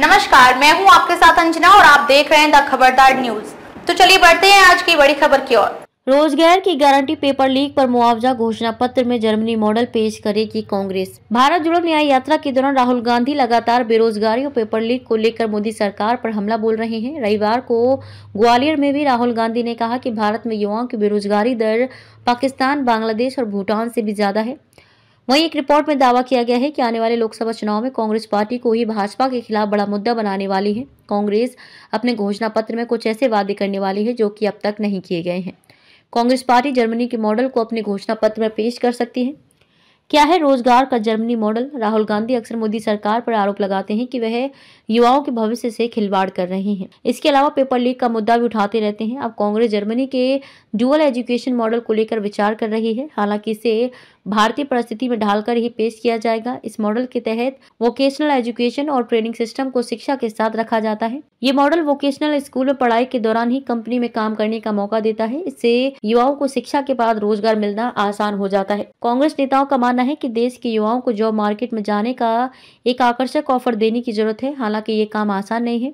नमस्कार मैं हूं आपके साथ अंजना और आप देख रहे हैं द खबरदार न्यूज तो चलिए बढ़ते हैं आज की बड़ी खबर की ओर रोजगार की गारंटी पेपर लीक पर मुआवजा घोषणा पत्र में जर्मनी मॉडल पेश करेगी कांग्रेस भारत जोड़ो न्याय यात्रा के दौरान राहुल गांधी लगातार बेरोजगारी और पेपर लीक को लेकर मोदी सरकार पर हमला बोल रहे हैं रविवार को ग्वालियर में भी राहुल गांधी ने कहा कि भारत में युवाओं की बेरोजगारी दर पाकिस्तान बांग्लादेश और भूटान से भी ज्यादा है वहीं एक रिपोर्ट में दावा किया गया है कि आने वाले लोकसभा चुनाव में कांग्रेस पार्टी को ही भाजपा के खिलाफ बड़ा मुद्दा बनाने वाली है कांग्रेस अपने घोषणा पत्र में कुछ ऐसे वादे करने वाली है जो कि अब तक नहीं किए गए हैं कांग्रेस पार्टी जर्मनी के मॉडल को अपने घोषणा पत्र में पेश कर सकती है क्या है रोजगार का जर्मनी मॉडल राहुल गांधी अक्सर मोदी सरकार पर आरोप लगाते हैं कि वह युवाओं के भविष्य से खिलवाड़ कर रहे हैं इसके अलावा पेपर लीक का मुद्दा भी उठाते रहते हैं अब कांग्रेस जर्मनी के डुअल एजुकेशन मॉडल को लेकर विचार कर रही है हालांकि इसे भारतीय परिस्थिति में ढालकर ही पेश किया जाएगा इस मॉडल के तहत वोकेशनल एजुकेशन और ट्रेनिंग सिस्टम को शिक्षा के साथ रखा जाता है ये मॉडल वोकेशनल स्कूल में पढ़ाई के दौरान ही कंपनी में काम करने का मौका देता है इससे युवाओं को शिक्षा के बाद रोजगार मिलना आसान हो जाता है कांग्रेस नेताओं का मानना है कि देश के युवाओं को जॉब मार्केट में जाने का एक आकर्षक ऑफर देने की जरूरत है हालांकि ये काम आसान नहीं है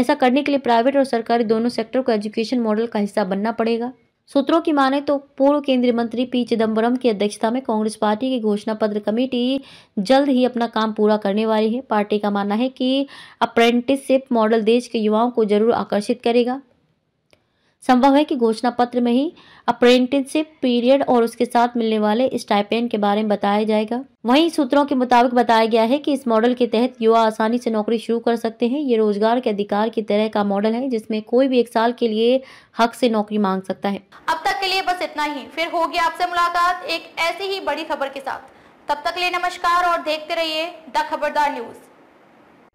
ऐसा करने के लिए प्राइवेट और सरकारी दोनों सेक्टर को एजुकेशन मॉडल का हिस्सा बनना पड़ेगा सूत्रों की माने तो पूर्व केंद्रीय मंत्री पी चिदम्बरम की अध्यक्षता में कांग्रेस पार्टी की घोषणा पत्र कमेटी जल्द ही अपना काम पूरा करने वाली है पार्टी का मानना है कि अप्रेंटिसशिप मॉडल देश के युवाओं को जरूर आकर्षित करेगा संभव है कि घोषणा पत्र में ही अप्रेंटिसशिप पीरियड और उसके साथ मिलने वाले स्टाइपेंड के बारे में बताया जाएगा वहीं सूत्रों के मुताबिक बताया गया है कि इस मॉडल के तहत युवा आसानी से नौकरी शुरू कर सकते हैं ये रोजगार के अधिकार की तरह का मॉडल है जिसमें कोई भी एक साल के लिए हक से नौकरी मांग सकता है अब तक के लिए बस इतना ही फिर होगी आपसे मुलाकात एक ऐसी ही बड़ी खबर के साथ तब तक लिए नमस्कार और देखते रहिए द खबरदार न्यूज़